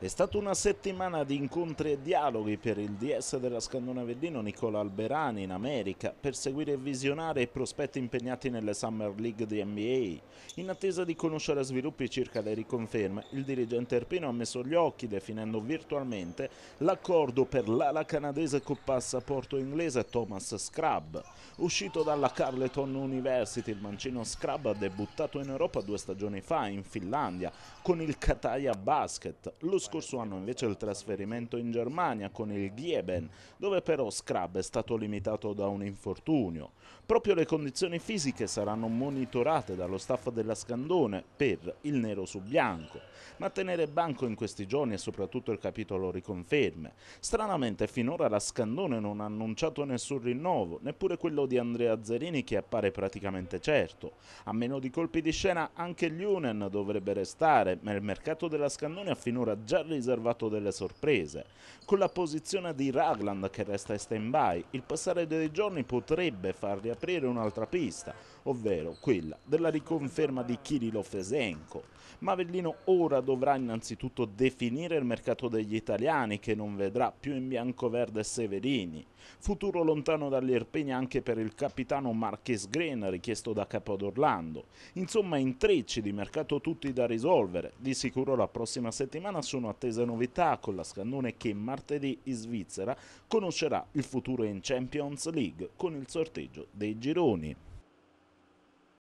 È stata una settimana di incontri e dialoghi per il DS della Scandona Avellino Nicola Alberani in America per seguire e visionare i prospetti impegnati nelle Summer League di NBA. In attesa di conoscere sviluppi circa le riconferme, il dirigente Erpino ha messo gli occhi definendo virtualmente l'accordo per l'ala canadese con passaporto inglese Thomas Scrub. Uscito dalla Carleton University, il mancino Scrub ha debuttato in Europa due stagioni fa in Finlandia con il Kataya Basket. Lo scorso anno invece il trasferimento in Germania con il Dieben, dove però Scrub è stato limitato da un infortunio. Proprio le condizioni fisiche saranno monitorate dallo staff della Scandone per il nero su bianco, ma tenere banco in questi giorni e soprattutto il capitolo riconferme. Stranamente finora la Scandone non ha annunciato nessun rinnovo, neppure quello di Andrea Zerini che appare praticamente certo. A meno di colpi di scena anche Lunen dovrebbe restare, ma il mercato della Scandone ha finora già ha riservato delle sorprese. Con la posizione di Ragland che resta in stand-by, il passare dei giorni potrebbe far riaprire un'altra pista, ovvero quella della riconferma di Kirillov Ma Mavellino ora dovrà innanzitutto definire il mercato degli italiani che non vedrà più in bianco-verde Severini. Futuro lontano dagli dall'Irpegna anche per il capitano Marques Green richiesto da Capodorlando. Insomma intrecci di mercato tutti da risolvere, di sicuro la prossima settimana sono sono novità con la Scannone che martedì in Svizzera conoscerà il futuro in Champions League con il sorteggio dei gironi.